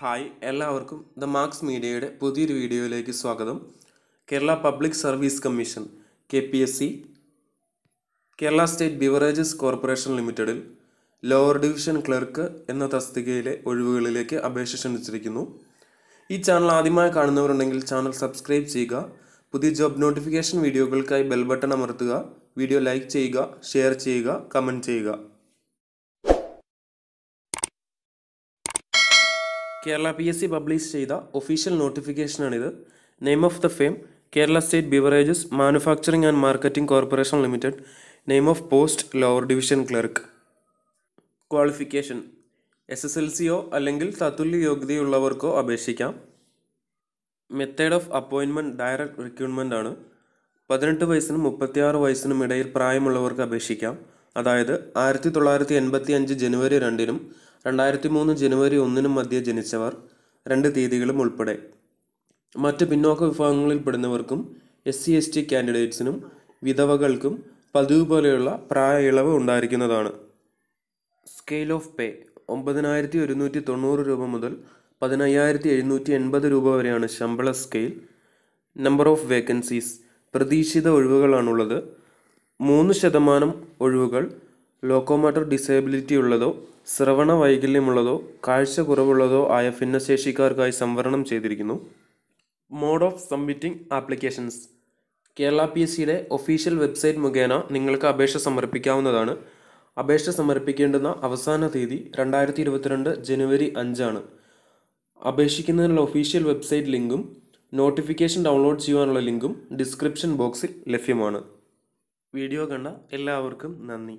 hi എല്ലാവർക്കും the marks മീഡിയയുടെ പുതിയൊരു വീഡിയോയിലേക്ക് സ്വാഗതം Kerala public service commission K P S C Kerala state beverages corporation ലിമിറ്റഡിൽ ലോവർ ഡിവിഷൻ ക്ലർക്ക് എന്ന തസ്തികയിലെ ഒഴിവുകളിലേക്ക് അപേക്ഷ ക്ഷണിച്ചിരിക്കുന്നു ഈ ചാനൽ ആദ്യമായി കാണുന്നവരുണ്ടെങ്കിൽ ചാനൽ സബ്സ്ക്രൈബ് ചെയ്യുക പുതിയ ജോബ് നോട്ടിഫിക്കേഷൻ വീഡിയോകൾക്കായി ബെൽ ബട്ടൺ അമർത്തുക വീഡിയോ ലൈക്ക് ചെയ്യുക ഷെയർ ചെയ്യുക കമൻറ്റ് ചെയ്യുക Kerala P S C publish ചെയ്ത ഒഫീഷ്യൽ നോട്ടിഫിക്കേഷനാണിത് name of the firm Kerala state beverages manufacturing and marketing corporation limited name of post lower division clerk qualification S S L സിയോ അല്ലെങ്കിൽ തത്തുല്യ യോഗ്യതയുള്ളവർക്കോ അപേക്ഷിക്കാം method of appointment direct recruitment ആണ് പതിനെട്ട് വയസ്സിനും മുപ്പത്തിയാറ് വയസ്സിനും ഇടയിൽ പ്രായമുള്ളവർക്ക് അപേക്ഷിക്കാം അതായത് ആയിരത്തി തൊള്ളായിരത്തി എൺപത്തി അഞ്ച് ജനുവരി രണ്ടിനും രണ്ടായിരത്തി മൂന്ന് ജനുവരി ഒന്നിനും മധ്യേ ജനിച്ചവർ രണ്ട് തീയതികളും ഉൾപ്പെടെ മറ്റ് പിന്നോക്ക വിഭാഗങ്ങളിൽപ്പെടുന്നവർക്കും എസ് സി എസ് ടി കാൻഡിഡേറ്റ്സിനും വിധവകൾക്കും പതിവ് പോലെയുള്ള പ്രായ ഇളവ് ഉണ്ടായിരിക്കുന്നതാണ് സ്കെയിൽ ഓഫ് പേ ഒമ്പതിനായിരത്തി ഒരുന്നൂറ്റി തൊണ്ണൂറ് രൂപ മുതൽ പതിനയ്യായിരത്തി എഴുന്നൂറ്റി എൺപത് രൂപ വരെയാണ് ശമ്പള സ്കെയിൽ നമ്പർ ഓഫ് വേക്കൻസീസ് പ്രതീക്ഷിത ഒഴിവുകളാണുള്ളത് മൂന്ന് ശതമാനം ഒഴിവുകൾ ലോക്കോമോട്ടർ ഡിസേബിലിറ്റി ഉള്ളതോ ശ്രവണ വൈകല്യമുള്ളതോ കാഴ്ച കുറവുള്ളതോ ആയ ഭിന്നശേഷിക്കാർക്കായി സംവരണം ചെയ്തിരിക്കുന്നു mode of submitting applications Kerala P S സിയുടെ ഒഫീഷ്യൽ വെബ്സൈറ്റ് മുഖേന നിങ്ങൾക്ക് അപേക്ഷ സമർപ്പിക്കാവുന്നതാണ് അപേക്ഷ സമർപ്പിക്കേണ്ടുന്ന അവസാന തീയതി രണ്ടായിരത്തി ഇരുപത്തിരണ്ട് ജനുവരി അഞ്ചാണ് അപേക്ഷിക്കുന്നതിനുള്ള ഒഫീഷ്യൽ വെബ്സൈറ്റ് ലിങ്കും നോട്ടിഫിക്കേഷൻ ഡൗൺലോഡ് ചെയ്യുവാനുള്ള ലിങ്കും ഡിസ്ക്രിപ്ഷൻ ബോക്സിൽ ലഭ്യമാണ് വീഡിയോ കണ്ട എല്ലാവർക്കും നന്ദി